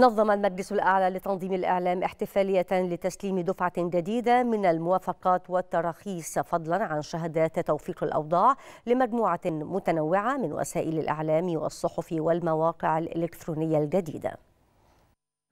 نظم المجلس الأعلى لتنظيم الإعلام احتفالية لتسليم دفعة جديدة من الموافقات والتراخيص فضلا عن شهادات توفيق الأوضاع لمجموعة متنوعة من وسائل الإعلام والصحف والمواقع الإلكترونية الجديدة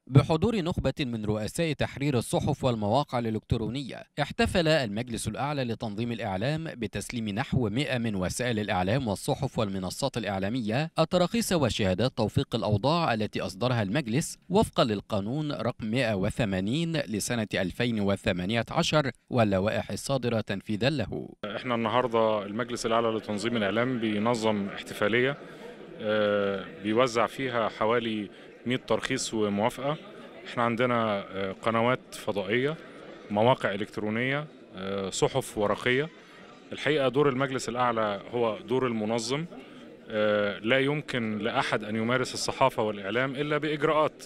بحضور نخبة من رؤساء تحرير الصحف والمواقع الإلكترونية احتفل المجلس الأعلى لتنظيم الإعلام بتسليم نحو 100 من وسائل الإعلام والصحف والمنصات الإعلامية التراخيص وشهادات توفيق الأوضاع التي أصدرها المجلس وفقا للقانون رقم 180 لسنة 2018 واللوائح الصادرة تنفيذا له احنا النهاردة المجلس الأعلى لتنظيم الإعلام بينظم احتفالية آه، بيوزع فيها حوالي 100 ترخيص وموافقه احنا عندنا آه، قنوات فضائيه مواقع الكترونيه آه، صحف ورقيه الحقيقه دور المجلس الاعلى هو دور المنظم آه، لا يمكن لاحد ان يمارس الصحافه والاعلام الا باجراءات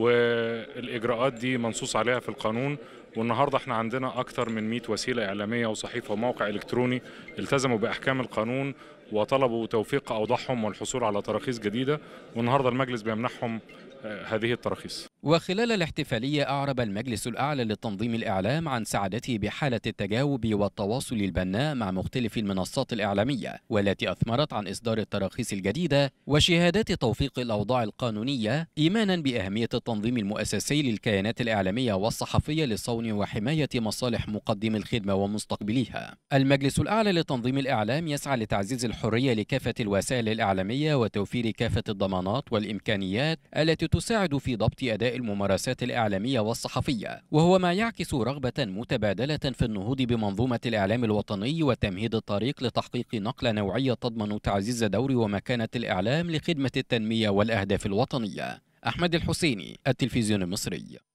والاجراءات دي منصوص عليها في القانون والنهارده احنا عندنا اكثر من 100 وسيله اعلاميه وصحيفه وموقع الكتروني التزموا باحكام القانون وطلبوا توفيق اوضاعهم والحصول على تراخيص جديده والنهارده المجلس بيمنحهم آه، هذه التراخيص وخلال الاحتفالية أعرب المجلس الأعلى للتنظيم الإعلام عن سعادته بحالة التجاوب والتواصل البناء مع مختلف المنصات الإعلامية والتي أثمرت عن إصدار التراخيص الجديدة وشهادات توفيق الأوضاع القانونية إيمانا بأهمية التنظيم المؤسسي للكيانات الإعلامية والصحفية لصون وحماية مصالح مقدمي الخدمة ومستقبليها. المجلس الأعلى لتنظيم الإعلام يسعى لتعزيز الحرية لكافة الوسائل الإعلامية وتوفير كافة الضمانات والإمكانيات التي تساعد في ضبط أداء الممارسات الإعلامية والصحفية وهو ما يعكس رغبة متبادلة في النهوض بمنظومة الإعلام الوطني وتمهيد الطريق لتحقيق نقلة نوعية تضمن تعزيز دور ومكانة الإعلام لخدمة التنمية والأهداف الوطنية أحمد الحسيني التلفزيون المصري